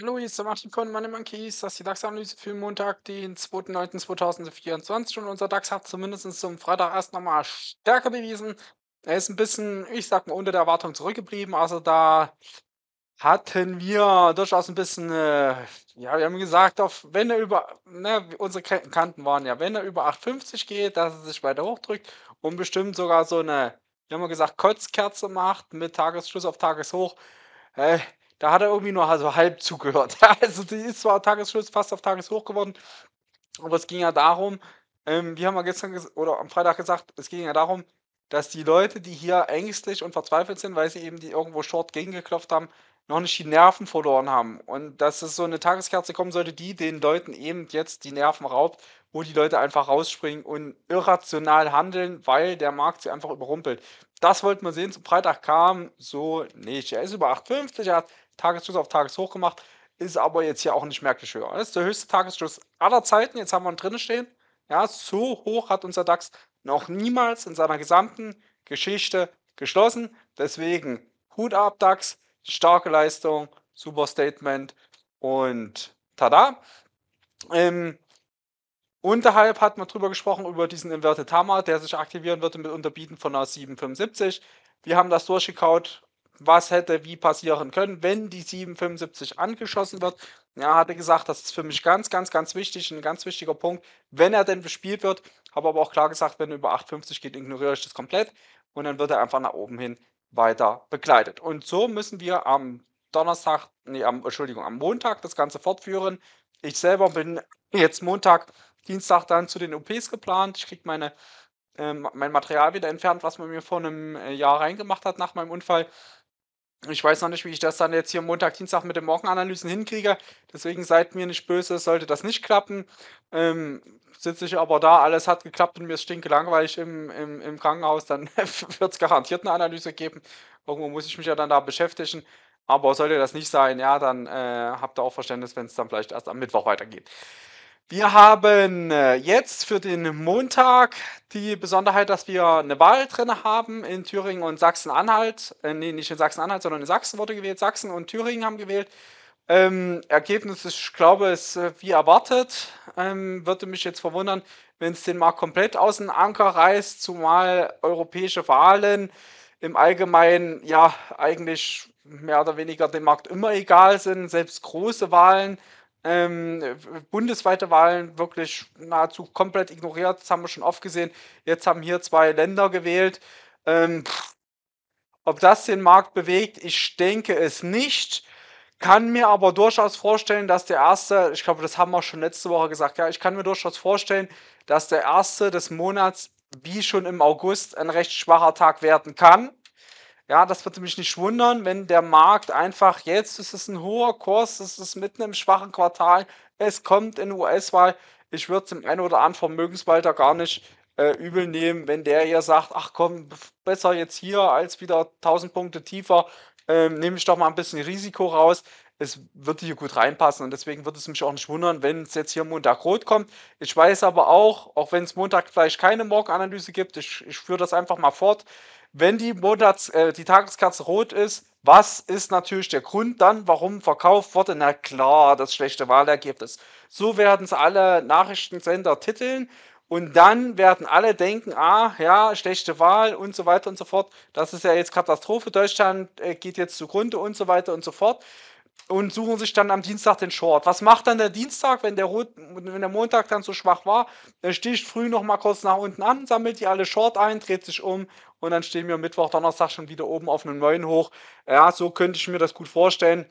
Hallo, hier ist der Martin von Money Monkeys. Das ist die DAX-Analyse für Montag, den 2.9.2024. Und unser DAX hat zumindest zum Freitag erst nochmal stärker bewiesen. Er ist ein bisschen, ich sag mal, unter der Erwartung zurückgeblieben. Also da hatten wir durchaus ein bisschen, äh, ja, wir haben gesagt, auf, wenn er über, ne, unsere Kanten waren ja, wenn er über 8,50 geht, dass er sich weiter hochdrückt und bestimmt sogar so eine, wie haben wir gesagt, Kotzkerze macht mit Tagesschluss auf Tageshoch. Äh, da hat er irgendwie nur also halb zugehört. also die ist zwar Tagesschluss fast auf Tageshoch geworden, aber es ging ja darum, ähm, wir haben wir gestern oder am Freitag gesagt, es ging ja darum, dass die Leute, die hier ängstlich und verzweifelt sind, weil sie eben die irgendwo short gegengeklopft haben, noch nicht die Nerven verloren haben. Und dass es so eine Tageskerze kommen sollte, die den Leuten eben jetzt die Nerven raubt, wo die Leute einfach rausspringen und irrational handeln, weil der Markt sie einfach überrumpelt. Das wollten wir sehen. Zum Freitag kam so nicht. Er ist über 8,50, er hat Tagesschluss auf Tageshoch gemacht, ist aber jetzt hier auch nicht merklich höher. Das ist der höchste Tagesschluss aller Zeiten. Jetzt haben wir ihn drinnen stehen. Ja, so hoch hat unser DAX noch niemals in seiner gesamten Geschichte geschlossen. Deswegen Hut ab, DAX starke Leistung, super Statement und tada. Ähm, unterhalb hat man drüber gesprochen, über diesen Inverted Hammer, der sich aktivieren würde mit Unterbieten von einer 775. Wir haben das durchgekaut, was hätte wie passieren können, wenn die 775 angeschossen wird. Er hatte gesagt, das ist für mich ganz, ganz, ganz wichtig, ein ganz wichtiger Punkt, wenn er denn bespielt wird. Habe aber auch klar gesagt, wenn er über 850 geht, ignoriere ich das komplett und dann wird er einfach nach oben hin weiter begleitet. Und so müssen wir am Donnerstag, nee, am, Entschuldigung, am Montag das Ganze fortführen. Ich selber bin jetzt Montag, Dienstag dann zu den OPs geplant. Ich kriege meine, äh, mein Material wieder entfernt, was man mir vor einem äh, Jahr reingemacht hat nach meinem Unfall. Ich weiß noch nicht, wie ich das dann jetzt hier Montag, Dienstag mit den Morgenanalysen hinkriege. Deswegen seid mir nicht böse, sollte das nicht klappen. Ähm, sitze ich aber da, alles hat geklappt und mir ist stinkelangweilig im, im, im Krankenhaus, dann wird es garantiert eine Analyse geben. Irgendwo muss ich mich ja dann da beschäftigen. Aber sollte das nicht sein, ja, dann äh, habt ihr auch Verständnis, wenn es dann vielleicht erst am Mittwoch weitergeht. Wir haben äh, jetzt für den Montag die Besonderheit, dass wir eine Wahl drin haben in Thüringen und Sachsen-Anhalt. Äh, nee, nicht in Sachsen-Anhalt, sondern in Sachsen wurde gewählt. Sachsen und Thüringen haben gewählt. Ähm, Ergebnis, ist, ich glaube, ist äh, wie erwartet. Ähm, würde mich jetzt verwundern, wenn es den Markt komplett aus dem Anker reißt, zumal europäische Wahlen im Allgemeinen ja eigentlich mehr oder weniger dem Markt immer egal sind, selbst große Wahlen ähm, bundesweite Wahlen wirklich nahezu komplett ignoriert, das haben wir schon oft gesehen. Jetzt haben hier zwei Länder gewählt. Ähm, ob das den Markt bewegt, ich denke es nicht. Kann mir aber durchaus vorstellen, dass der erste, ich glaube, das haben wir schon letzte Woche gesagt, ja, ich kann mir durchaus vorstellen, dass der erste des Monats, wie schon im August, ein recht schwacher Tag werden kann ja, das würde mich nicht wundern, wenn der Markt einfach jetzt ist es ein hoher Kurs, es ist mitten im schwachen Quartal, es kommt in US-Wahl. Ich würde es dem einen oder anderen Vermögenswalter gar nicht äh, übel nehmen, wenn der ihr sagt, ach komm, besser jetzt hier als wieder 1000 Punkte tiefer, ähm, nehme ich doch mal ein bisschen Risiko raus. Es würde hier gut reinpassen und deswegen würde es mich auch nicht wundern, wenn es jetzt hier Montag rot kommt. Ich weiß aber auch, auch wenn es Montag vielleicht keine Morgenanalyse gibt, ich, ich führe das einfach mal fort wenn die Monats, äh, die Tageskerze rot ist, was ist natürlich der Grund dann, warum verkauft wurde? Na klar, das schlechte Wahlergebnis. So werden es alle Nachrichtensender titeln. Und dann werden alle denken, ah, ja, schlechte Wahl und so weiter und so fort. Das ist ja jetzt Katastrophe. Deutschland äh, geht jetzt zugrunde und so weiter und so fort und suchen sich dann am Dienstag den Short. Was macht dann der Dienstag, wenn der, Rot, wenn der Montag dann so schwach war? Der sticht früh noch mal kurz nach unten an, sammelt die alle Short ein, dreht sich um und dann stehen wir Mittwoch, Donnerstag schon wieder oben auf einem neuen hoch. Ja, so könnte ich mir das gut vorstellen.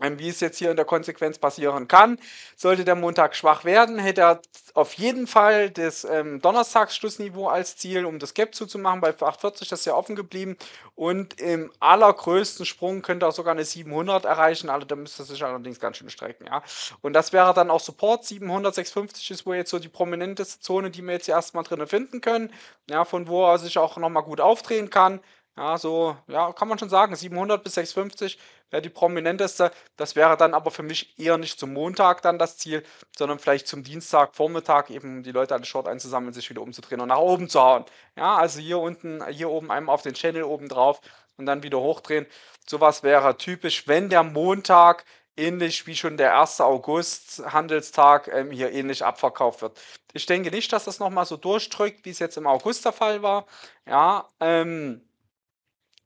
Ähm, wie es jetzt hier in der Konsequenz passieren kann. Sollte der Montag schwach werden, hätte er auf jeden Fall das ähm, Donnerstagsschlussniveau als Ziel, um das Gap zuzumachen. Bei 840 das ist ja offen geblieben. Und im allergrößten Sprung könnte er sogar eine 700 erreichen. Also da müsste er sich allerdings ganz schön strecken. ja. Und das wäre dann auch Support. 700, 650 ist wohl jetzt so die prominenteste Zone, die wir jetzt hier erstmal drin finden können. Ja, von wo er sich auch nochmal gut aufdrehen kann. Ja, so, ja, kann man schon sagen, 700 bis 650 ja, die prominenteste. Das wäre dann aber für mich eher nicht zum Montag dann das Ziel, sondern vielleicht zum Dienstag, Vormittag eben die Leute alle Short einzusammeln, sich wieder umzudrehen und nach oben zu hauen. Ja, also hier unten, hier oben einmal auf den Channel oben drauf und dann wieder hochdrehen. Sowas wäre typisch, wenn der Montag ähnlich wie schon der 1. August Handelstag ähm, hier ähnlich abverkauft wird. Ich denke nicht, dass das nochmal so durchdrückt, wie es jetzt im August der Fall war. Ja, ähm,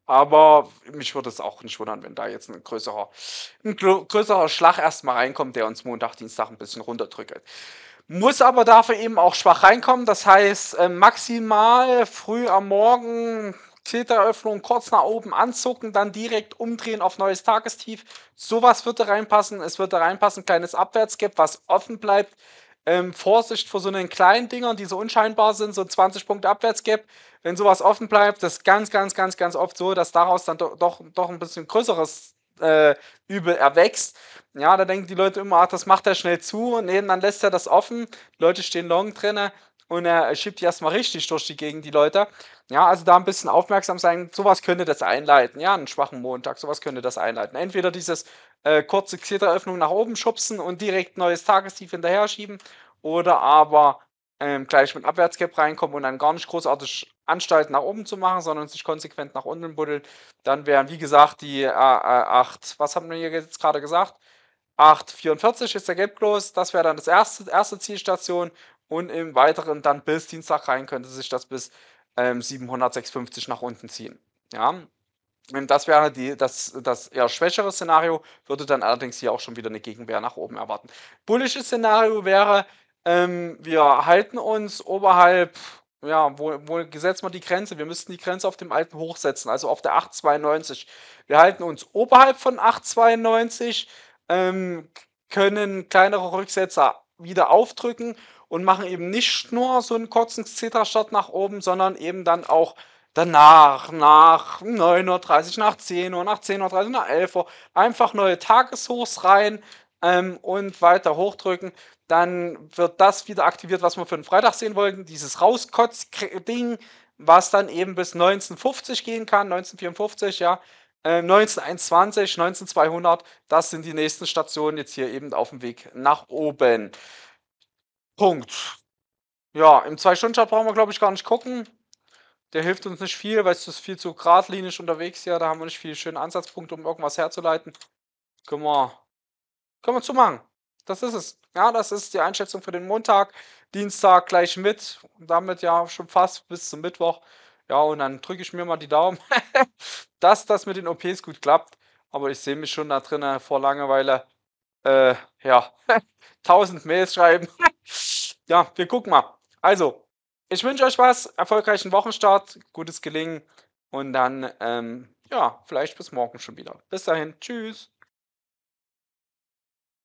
aber mich würde es auch nicht wundern, wenn da jetzt ein größerer, ein größerer Schlag erstmal reinkommt, der uns Montag, Dienstag ein bisschen runterdrückelt. Muss aber dafür eben auch schwach reinkommen. Das heißt, äh, maximal früh am Morgen Tilteröffnung kurz nach oben anzucken, dann direkt umdrehen auf neues Tagestief. Sowas würde reinpassen. Es würde reinpassen, kleines Abwärtsgap, was offen bleibt. Ähm, Vorsicht vor so einen kleinen Dingern, die so unscheinbar sind, so 20 Punkte Abwärtsgap. Wenn sowas offen bleibt, das ist ganz, ganz, ganz, ganz oft so, dass daraus dann doch, doch, doch ein bisschen größeres äh, Übel erwächst. Ja, da denken die Leute immer, ach, das macht er schnell zu. Nee, dann lässt er das offen. Die Leute stehen long drinne und er schiebt die erstmal richtig durch die Gegend, die Leute. Ja, also da ein bisschen aufmerksam sein, sowas könnte das einleiten. Ja, einen schwachen Montag, sowas könnte das einleiten. Entweder dieses äh, kurze Xeteröffnung nach oben schubsen und direkt neues Tagestief hinterher schieben oder aber ähm, gleich mit Abwärtsgap reinkommen und dann gar nicht großartig Anstalten nach oben zu machen, sondern sich konsequent nach unten buddeln. Dann wären, wie gesagt, die äh, äh, 8, was haben wir hier jetzt gerade gesagt? 8.44 ist der Gap Close, das wäre dann das erste, erste Zielstation und im Weiteren dann bis Dienstag rein könnte sich das bis ähm, 700,650 nach unten ziehen. Ja, das wäre die, das, das eher schwächere Szenario, würde dann allerdings hier auch schon wieder eine Gegenwehr nach oben erwarten. Bullisches Szenario wäre, ähm, wir halten uns oberhalb, ja, wo, wo gesetzt man die Grenze? Wir müssten die Grenze auf dem alten Hoch setzen, also auf der 892. Wir halten uns oberhalb von 892 ähm, können kleinere Rücksetzer wieder aufdrücken und machen eben nicht nur so einen kurzen Zitterstart nach oben, sondern eben dann auch danach, nach 9.30 Uhr, nach 10 Uhr, nach 10.30 Uhr, nach 11 Uhr, einfach neue Tageshochs rein ähm, und weiter hochdrücken. Dann wird das wieder aktiviert, was wir für den Freitag sehen wollten, dieses Rauskotz-Ding, was dann eben bis 19.50 gehen kann, 19.54, ja. 1921, äh, 19200, das sind die nächsten Stationen jetzt hier eben auf dem Weg nach oben. Punkt. Ja, im Zwei-Stunden-Chart brauchen wir, glaube ich, gar nicht gucken. Der hilft uns nicht viel, weil es ist viel zu geradlinisch unterwegs hier. Da haben wir nicht viele schöne Ansatzpunkte, um irgendwas herzuleiten. Können wir, können wir zumachen. Das ist es. Ja, das ist die Einschätzung für den Montag. Dienstag gleich mit. Und damit ja schon fast bis zum Mittwoch. Ja, und dann drücke ich mir mal die Daumen, dass das mit den OPs gut klappt. Aber ich sehe mich schon da drinnen vor Langeweile. Äh, ja, 1000 Mails schreiben. ja, wir gucken mal. Also, ich wünsche euch was, erfolgreichen Wochenstart, gutes Gelingen und dann, ähm, ja, vielleicht bis morgen schon wieder. Bis dahin, tschüss.